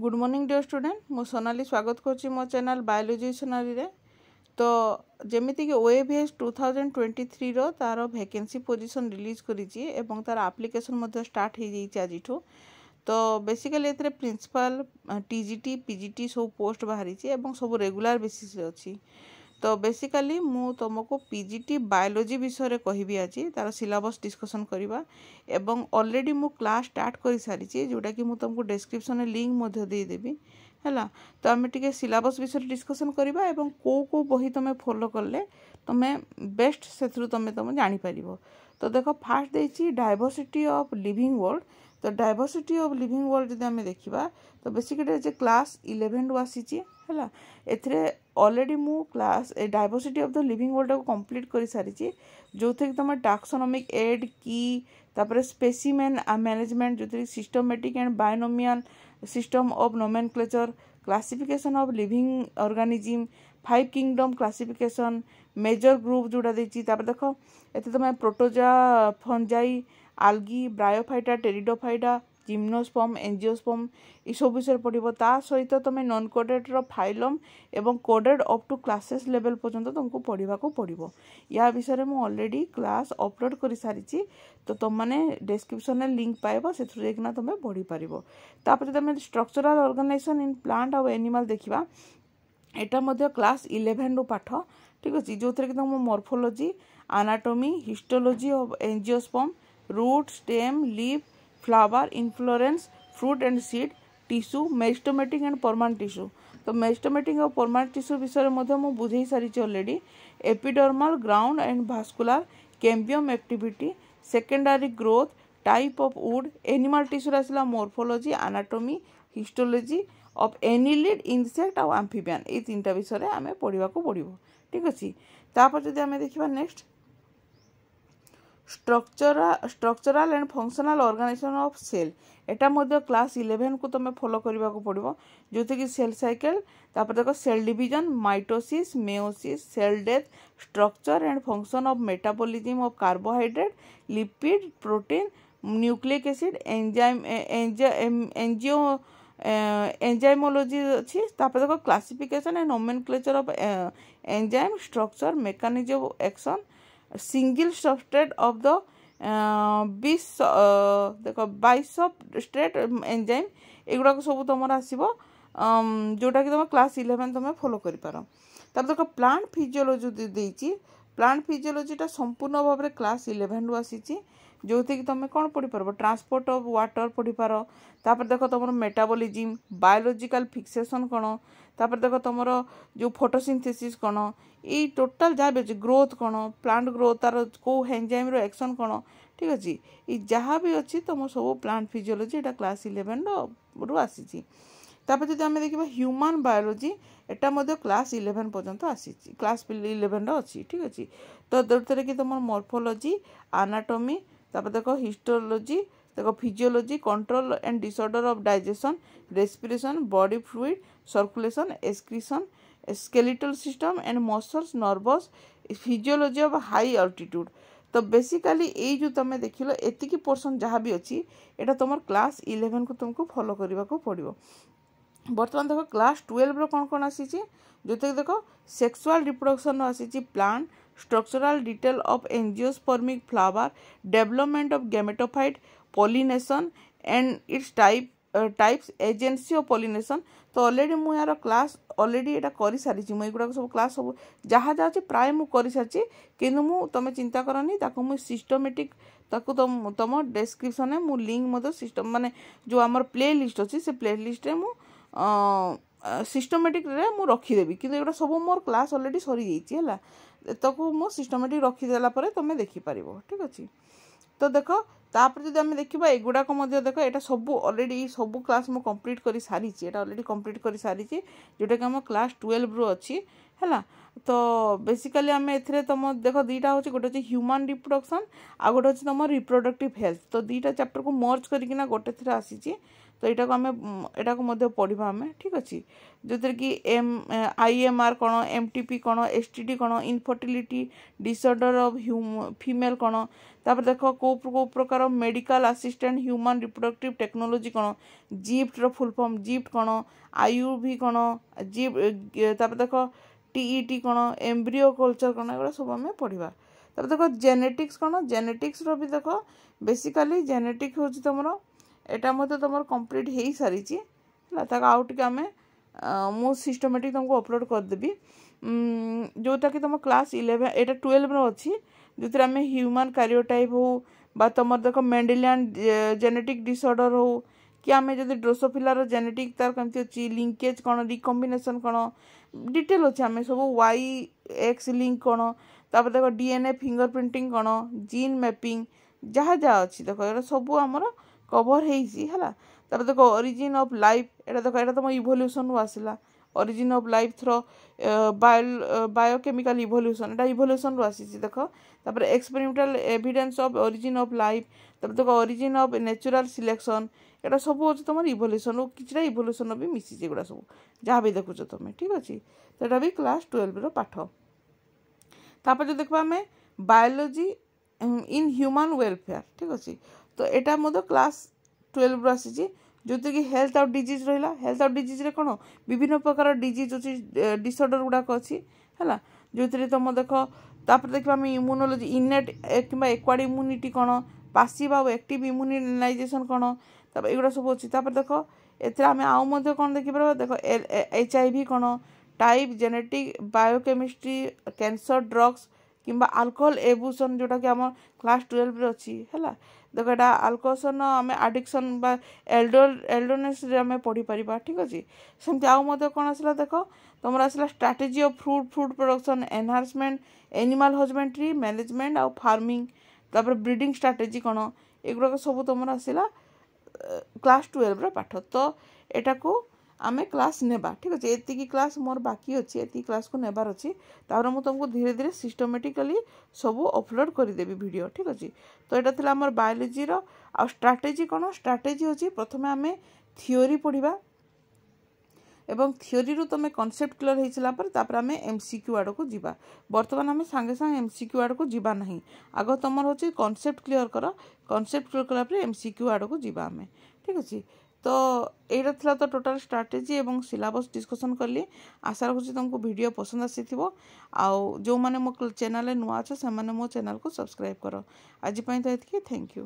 Good morning ডিଅର୍ student ମୁଁ ସୋନାଲି ସ୍ୱାଗତ କରୁଛି ମୋ ଚ୍ୟାନେଲ୍ ବାୟୋଲୋଜିସନାରୀରେ ତ ଯେମିତିକି O A V S two thousand twenty ଥ୍ରୀର ତା'ର ଭେକେନ୍ସି ପୋଜିସନ୍ ରିଲିଜ୍ କରିଛି ଏବଂ ତା'ର ଆପ୍ଲିକେସନ୍ ମଧ୍ୟ ଷ୍ଟାର୍ଟ ହୋଇଯାଇଛି ଆଜିଠୁ ତ ବେସିକାଲି ଏଥିରେ principal T G T P G T ସବୁ ପୋଷ୍ଟ ବାହାରିଛି ଏବଂ ସବୁ ରେଗୁଲାର ବେସିସ୍ରେ ଅଛି তো বেসিকালি ମୁଁ ତୁମକୁ ପି ଜି ଟି ବାୟୋଲୋଜି ବିଷୟରେ କହିବି ଆଜି ତା'ର ସିଲାବସ୍ ଡିସ୍କସନ୍ କରିବା ଏବଂ ଅଲରେଡ଼ି ମୁଁ କ୍ଲାସ୍ ଷ୍ଟାର୍ଟ କରିସାରିଛି ଯେଉଁଟାକି ମୁଁ ତୁମକୁ ଡେସ୍କ୍ରିପ୍ସନ୍ରେ ଲିଙ୍କ୍ ମଧ୍ୟ ଦେଇଦେବି ହେଲା ତ ଆମେ ଟିକେ ସିଲାବସ୍ ବିଷୟରେ ଡିସ୍କସନ୍ କରିବା ଏବଂ କେଉଁ କେଉଁ ବହି ତୁମେ ଫଲୋ କଲେ ତୁମେ ବେଷ୍ଟ ସେଥିରୁ ତୁମେ ତୁମେ ଜାଣିପାରିବ ତ ଦେଖ ଫାର୍ଷ୍ଟ ଦେଇଛି ଡାଇଭର୍ସିଟି ଅଫ୍ ଲିଭିଂ ୱାର୍ଲଡ଼ ତ ଡାଇଭର୍ସିଟି ଅଫ୍ ଲିଭିଂ ୱାର୍ଲ୍ଡ ଯଦି ଆମେ ଦେଖିବା ତ ବେସିକାଲି ଯେ କ୍ଲାସ୍ ଇଲେଭେନ୍ରୁ ଆସିଛି ହେଲା ଏଥିରେ ଅଲରେଡ଼ି ମୁଁ କ୍ଲାସ୍ ଏ ଡାଇଭର୍ସିଟି ଅଫ୍ ଦ ଲିଭିଂ ୱାର୍ଲ୍ଡଟାକୁ କମ୍ପ୍ଲିଟ୍ କରିସାରିଛି ଯେଉଁଥିରେକି ତୁମେ ଟାକ୍ସୋନୋମିକ୍ ଏଡ୍ କି ତାପରେ ସ୍ପେସିମେନ୍ ମ୍ୟାନେଜମେଣ୍ଟ ଯେଉଁଥିରେ systematic and binomial system of nomenclature classification of living organism five kingdom classification major group ଯେଉଁଟା ଦେଇଛି ତାପରେ ଦେଖ ଏଥିରେ ତୁମେ ପ୍ରୋଟୋଜା ଫଞ୍ଜାଇ ଆଲଗି ବ୍ରାୟୋଫାଇଟା ଟେରିଡୋଫାଇଟା ଜିମ୍ନୋସ୍ପମ୍ ଏଞ୍ଜିଓସ୍ପମ୍ ଏସବୁ ବିଷୟରେ ପଡ଼ିବ ତା ସହିତ ତୁମେ ନନ୍ କୋଡ଼େଡ଼୍ର ଫାଇଲମ୍ ଏବଂ କୋଡ଼େଡ଼୍ ଅପ୍ ଟୁ କ୍ଲାସେସ୍ ଲେଭେଲ୍ ପର୍ଯ୍ୟନ୍ତ ତୁମକୁ ପଢ଼ିବାକୁ ପଡ଼ିବ ୟା ବିଷୟରେ ମୁଁ ଅଲରେଡ଼ି କ୍ଲାସ୍ ଅପଲୋଡ଼୍ କରିସାରିଛି ତ ତୁମମାନେ ଡେସ୍କ୍ରିପ୍ସନ୍ରେ ଲିଙ୍କ୍ ପାଇବ ସେଥିରୁ ଯାଇକିନା ତୁମେ ପଢ଼ିପାରିବ ତାପରେ ତୁମେ ଷ୍ଟ୍ରକ୍ଚରାଲ୍ ଅର୍ଗାନାଇଜେସନ୍ ଇନ୍ ପ୍ଲାଣ୍ଟ ଆଉ ଏନିମାଲ୍ ଦେଖିବା ଏଇଟା ମଧ୍ୟ କ୍ଲାସ୍ ଇଲେଭେନ୍ରୁ ପାଠ ଠିକ୍ ଅଛି ଯେଉଁଥିରେ କି ତୁମ morphology anatomy histology angiosperm root, stem, leaf, flower, inflorescence, fruit and seed, tissue, meristomatic and permanent tissue. तो मेस्टोमेटिक और परमानेंट टिश्यू विषय में बुझे सारी already epidermal ground and vascular cambium activity secondary growth type of wood animal टिश्यूर आसला morphology anatomy histology of annelid insect আউ amphibian এই তিনটা বিষয়ে আমি পড়া পড়ব ঠিক আছে তারপর যদি আমি দেখিবা নেক্সট স্ট্রকচরা structural and functional organisation of cell ଏଇଟା ମଧ୍ୟ କ୍ଲାସ୍ ଇଲେଭେନ୍କୁ ତୁମେ ଫଲୋ କରିବାକୁ ପଡ଼ିବ ଯେଉଁଥିରେକି ସେଲ୍ ସାଇକେଲ୍ ତାପରେ ଦେଖ cell division mitosis meiosis cell death structure and function of metabolism of carbohydrate lipid protein nucleic acid enzyme ଏନ୍ଜିଓ এনজাইমোলজি অছি তারপরে দেখো classification and nomenclature of enzyme structure mechanism of action single substrate of the uh, bis দেখ বাইসবস্ট্রেট enzyme এগুড়াক সব তোমার আসব যেটাকি তুমি ক্লাস ইলেভেন তুমি ফলো করিপার তাহলে দেখ প্লান্ট ফিজিওলোজি দিয়েছি প্লান্ট ফিজিওলোজিটা সম্পূর্ণ ভাবে ক্লাস ইলেভেন রু আসিছি ଯେଉଁଥିରେକି ତୁମେ କ'ଣ ପଢ଼ିପାରିବ ଟ୍ରାନ୍ସପୋର୍ଟ ଅଫ୍ ୱାଟର୍ ପଢ଼ିପାର ତାପରେ ଦେଖ ତୁମର ମେଟାବୋଲିଜିମ୍ ବାୟୋଲୋଜିକାଲ୍ ଫିକ୍ସେସନ୍ କ'ଣ ତାପରେ ଦେଖ ତୁମର ଯେଉଁ ଫଟୋସିନ୍ଥେସିସ୍ କ'ଣ ଏଇ ଟୋଟାଲ୍ ଯାହା ବି ଅଛି ଗ୍ରୋଥ୍ କ'ଣ ପ୍ଲାଣ୍ଟ ଗ୍ରୋଥ୍ ତା'ର କେଉଁ ହେଞ୍ଜାଇମ୍ର ଆକ୍ସନ୍ କ'ଣ ଠିକ୍ ଅଛି ଏଇ ଯାହା ବି ଅଛି ତୁମ ସବୁ ପ୍ଲାଣ୍ଟ ଫିଜିଓଲୋଜି ଏଇଟା କ୍ଲାସ୍ ଇଲେଭେନ୍ରୁ ଆସିଛି ତାପରେ ଯଦି ଆମେ ଦେଖିବା ହ୍ୟୁମାନ୍ ବାୟୋଲୋଜି ଏଇଟା ମଧ୍ୟ କ୍ଲାସ୍ ଇଲେଭେନ୍ ପର୍ଯ୍ୟନ୍ତ ଆସିଛି କ୍ଲାସ୍ ଇଲେଭେନ୍ର ଅଛି ଠିକ୍ ଅଛି ତ ଯେଉଁଥିରେ କି ତୁମର ମର୍ଫୋଲୋଜି ଆନାଟୋମି তারপরে দেখো হিস্টোলজি দেখো physiology control and disorder of digestion respiration body fluid circulation excretion skeletal system and muscles nervous physiology of high altitude তো বেসিকালি এই যে তুমি দেখিল এতিকি পোর্সন যা বি অছি এটা তোমার ক্লাস ইলেভেন কু তুমি ফলো করা পড়ব বর্তমান দেখো ক্লাস টুয়েলভর কোণ কোণ আসিছি যেতে দেখো সেক্সুয়াল রিপ্রডকশন আসিছি plant structural detail of angiospermic flower, development of gametophyte, pollination and its type uh, types, agency of pollination. তো ଅଲରେଡ଼ି ମୁଁ ଏହାର କ୍ଲାସ୍ ଅଲରେଡ଼ି ଏଇଟା କରିସାରିଛି ମୁଁ ଏଗୁଡ଼ାକ ସବୁ କ୍ଲାସ୍ ସବୁ ଯାହା ଯାହା ଅଛି ପ୍ରାୟ ମୁଁ କରିସାରିଛି କିନ୍ତୁ ମୁଁ ତୁମେ ଚିନ୍ତା କରନି ତାକୁ ମୁଁ ସିଷ୍ଟମେଟିକ୍ ତାକୁ ତୁମ ଡେସ୍କ୍ରିପ୍ସନ୍ରେ ମୁଁ ଲିଙ୍କ୍ ମଧ୍ୟ ସିଷ୍ଟମ୍ ମାନେ ଯେଉଁ ଆମର ପ୍ଲେ ଲିଷ୍ଟ ଅଛି ସେ ପ୍ଲେ ଲିଷ୍ଟରେ ମୁଁ ସିଷ୍ଟମେଟିକ୍ରେ ମୁଁ ରଖିଦେବି କିନ୍ତୁ ଏଗୁଡ଼ା ସବୁ ମୋର କ୍ଲାସ୍ ଅଲରେଡ଼ି ସରିଯାଇଛି ହେଲା ତାକୁ ମୁଁ ସିଷ୍ଟମେଟିକ୍ ରଖିଦେଲା ପରେ ତୁମେ ଦେଖିପାରିବ ଠିକ୍ ଅଛି ତ ଦେଖ ତାପରେ ଯଦି ଆମେ ଦେଖିବା ଏଗୁଡ଼ାକ ମଧ୍ୟ ଦେଖ ଏଇଟା ସବୁ ଅଲରେଡ଼ି ସବୁ କ୍ଲାସ୍ ମୁଁ କମ୍ପ୍ଲିଟ୍ କରି ସାରିଛି ଏଇଟା ଅଲରେଡ଼ି କମ୍ପ୍ଲିଟ୍ କରିସାରିଛି ଯେଉଁଟାକି ଆମ କ୍ଲାସ୍ ଟୁଏଲ୍ଭରୁ ଅଛି ହେଲା ତ ବେସିକାଲି ଆମେ ଏଥିରେ ତୁମ ଦେଖ ଦୁଇଟା ହେଉଛି ଗୋଟେ ହେଉଛି ହ୍ୟୁମାନ୍ ରିପ୍ରଡ଼କ୍ସନ୍ ଆଉ ଗୋଟେ ହେଉଛି ତୁମ ରିପ୍ରଡ଼କ୍ଟିଭ୍ ହେଲ୍ଥ ତ ଦୁଇଟା ଚାପ୍ଟରକୁ ମର୍ଜ କରିକିନା ଗୋଟେ ଥିରେ ଆସିଛି ତ ଏଇଟାକୁ ଆମେ ଏଇଟାକୁ ମଧ୍ୟ ପଢ଼ିବା ଆମେ ଠିକ୍ ଅଛି ଯେଉଁଥିରେ କି ଏମ୍ ଆଇ ଏମ୍ ଆର୍ କ'ଣ ଏମ୍ ଟି ପି କ'ଣ ଏସ୍ ଟି ଡ଼ି କ'ଣ ଇନଫର୍ଟିଲିଟି ଡିସଅର୍ଡ଼ର ଅଫ୍ ଫିମେଲ୍ କ'ଣ ତାପରେ ଦେଖ କେଉଁ କେଉଁ ପ୍ରକାର medical assistant human reproductive technology କ'ଣ ଜିପ୍ଟର ଫୁଲ୍ ଫର୍ମ ଜିପ୍ଟ କ'ଣ ଆୟୁ ଭି କ'ଣ ଜିପ୍ ତାପରେ ଦେଖ ଟି କ'ଣ ଏମ୍ବ୍ରିଓ କଲଚର୍ କ'ଣ ଏଗୁଡ଼ା ସବୁ ଆମେ ପଢ଼ିବା ତାପରେ ଦେଖ ଜେନେଟିକ୍ସ କ'ଣ ଜେନେଟିକ୍ସର ବି ଦେଖ ବେସିକାଲି ଜେନେଟିକ୍ ହେଉଛି ତୁମର ଏଇଟା ମଧ୍ୟ ତୁମର କମ୍ପ୍ଲିଟ୍ ହୋଇସାରିଛି ହେଲା ତାକୁ ଆଉ ଟିକେ ଆମେ ମୁଁ ସିଷ୍ଟମେଟିକ୍ ତୁମକୁ ଅପଲୋଡ଼ କରିଦେବି ଯେଉଁଟାକି ତୁମ କ୍ଲାସ୍ ଇଲେଭେନ୍ ଏଇଟା ଟୁଏଲ୍ଭର ଅଛି ଯେଉଁଥିରେ ଆମେ ହ୍ୟୁମାନ କାରିଓଟାଇପ୍ ହେଉ বা তোমার দেখো ম্যান্ডেলিয়ান জেনেটিক ডিসঅর্ডর হোক কি আমি যদি ড্রোসোফিলার জেনেটিক তার কেমতি অছি লিঙ্কেজ কোণ রিকম্বিনেসন কোণ ডিটেল অছে আমি সব ওয়াই এক্স লিঙ্ক কোণ তারপরে দেখো ডিএনএ ফিঙ্গর প্রিন্টিং কোণ জিন ম্যাপিং যা যা অছি দেখো এটা সবু আমার কভর ହେଇଛି ହେଲା ତା'ପରେ ଦେଖ ଅରିଜିନ୍ ଅଫ୍ ଲାଇଫ୍ ଏଇଟା ଦେଖ ଏଇଟା ତୁମ ଇଭଲ୍ୟୁସନ୍ରୁ ଆସିଲା ଅରିଜିନ୍ ଅଫ୍ ଲାଇଫ୍ ଥ୍ର ବାୟୋ ବାୟୋକେମିକାଲ୍ ଇଭଲ୍ୟୁସନ୍ ଏଇଟା ଇଭଲ୍ୟୁସନ୍ରୁ ଆସିଛି ଦେଖ ତାପରେ experimental evidence of origin of life ତାପରେ ଦେଖ ଅରିଜିନ୍ ଅଫ୍ ନ୍ୟାଚୁରାଲ୍ ସିଲେକ୍ସନ୍ ଏଇଟା ସବୁ ହେଉଛି ତୁମର ଇଭଲ୍ୟୁସନ୍ କିଛିଟା ଇଭଲ୍ୟୁସନ୍ ବି ମିଶିଛି ଏଗୁଡ଼ା ସବୁ ଯାହା ବି ଦେଖୁଛ ତୁମେ ଠିକ୍ ଅଛି ତ ଏଇଟା ବି କ୍ଲାସ୍ ଟୁଏଲ୍ଭର ପାଠ ତାପରେ ଯଦି ଦେଖିବା ଆମେ ବାୟୋଲୋଜି ଇନ୍ ହ୍ୟୁମାନ୍ ୱେଲଫେୟାର୍ ଠିକ୍ ଅଛି ତ ଏଇଟା ମଧ୍ୟ କ୍ଲାସ୍ ଟୁଏଲ୍ଭରୁ ଆସିଛି ଯେଉଁଥିରେକି ହେଲ୍ଥ ଆଉ ଡିଜିଜ୍ ରହିଲା ହେଲ୍ଥ ଆଉ ଡିଜିଜ୍ରେ କ'ଣ ବିଭିନ୍ନ ପ୍ରକାର ଡିଜିଜ୍ ଅଛି ଡିସଅର୍ଡ଼ର ଗୁଡ଼ାକ ଅଛି ହେଲା ଯେଉଁଥିରେ ତୁମ ଦେଖ ତାପରେ ଦେଖିବା ଆମେ ଇମ୍ୟୁନୋଲୋଜି ଇନେଟ୍ କିମ୍ବା ଏକ୍ୱାର୍ଡ଼ ଇମ୍ୟୁନିଟି କ'ଣ ପାସିଭ୍ ଆଉ ଆକ୍ଟିଭ୍ ଇମ୍ୟୁନାଇଜେସନ୍ କ'ଣ ତାପରେ ଏଗୁଡ଼ା ସବୁ ଅଛି ତାପରେ ଦେଖ ଏଥିରେ ଆମେ ଆଉ ମଧ୍ୟ କ'ଣ ଦେଖିପାରିବା ଦେଖ ଏଚ୍ ଆଇ ଭି କ'ଣ type genetic biochemistry cancer drugs କିମ୍ବା ଆଲକୋହଲ ଏବୁସନ୍ ଯେଉଁଟାକି ଆମ କ୍ଲାସ୍ ଟୁଏଲ୍ଭରେ ଅଛି ହେଲା ଦେଖ ଏଇଟା ଆଲକୋସନ୍ ଆମେ ଆଡ଼ିକ୍ସନ୍ ବା ଏଲ୍ଡର ଏଲ୍ଡରନେସ୍ରେ ଆମେ ପଢ଼ିପାରିବା ଠିକ୍ ଅଛି ସେମିତି ଆଉ ମଧ୍ୟ କ'ଣ ଆସିଲା ଦେଖ ତୁମର ଆସିଲା strategy of fruit fruit production enhancement animal husbandry management ଆଉ ଫାର୍ମିଂ ତାପରେ ବ୍ରିଡ଼ିଂ ଷ୍ଟ୍ରାଟେଜି କ'ଣ ଏଗୁଡ଼ାକ ସବୁ ତୁମର ଆସିଲା କ୍ଲାସ୍ ଟୁଏଲ୍ଭର ପାଠ ତ ଏଇଟାକୁ ଆମେ କ୍ଲାସ୍ ନେବା ଠିକ୍ ଅଛି ଏତିକି କ୍ଲାସ୍ ମୋର ବାକି ଅଛି ଏତିକି କ୍ଲାସ୍କୁ ନେବାର ଅଛି ତାପରେ ମୁଁ ତୁମକୁ ଧୀରେ ଧୀରେ ସିଷ୍ଟମେଟିକାଲି ସବୁ ଅପଲୋଡ଼୍ କରିଦେବି ଭିଡ଼ିଓ ଠିକ୍ ଅଛି ତ ଏଇଟା ଥିଲା ଆମର ବାୟୋଲୋଜିର ଆଉ ଷ୍ଟ୍ରାଟେଜି କ'ଣ ଷ୍ଟ୍ରାଟେଜି ହେଉଛି ପ୍ରଥମେ ଆମେ ଥିଓରି ପଢ଼ିବା ଏବଂ ଥିଓରିରୁ ତୁମେ କନସେପ୍ଟ ପରେ ତାପରେ ଆମେ ଏମ୍ ସି କ୍ୟୁ ଆଡ଼କୁ ଯିବା ବର୍ତ୍ତମାନ ଆମେ ସାଙ୍ଗେ ସାଙ୍ଗେ ଏମ୍ ସି କ୍ୟୁ ଆଡ଼କୁ ଯିବା ନାହିଁ ଆଗ ତୁମର ହେଉଛି କନସେପ୍ଟ তোমার କର କନସେପ୍ଟ ক্লিয়ার କଲା ପରେ ଏମ୍ ସି କ୍ୟୁ ଆଡ଼କୁ ଯିବା ଆମେ ଠିକ୍ ଅଛି তো এইটা থলা তো টোটাল স্ট্র্যাটেজি এবং সিলেবাস ডিসকাশন করি আশা করি ਤੁমকে ভিডিও পছন্দ আসি থিবো আউ জো মানে মক চ্যানেল এ নয়া আছে সেমান মক চ্যানেল কো সাবস্ক্রাইব করো আজি পই তাইকি থ্যাঙ্ক ইউ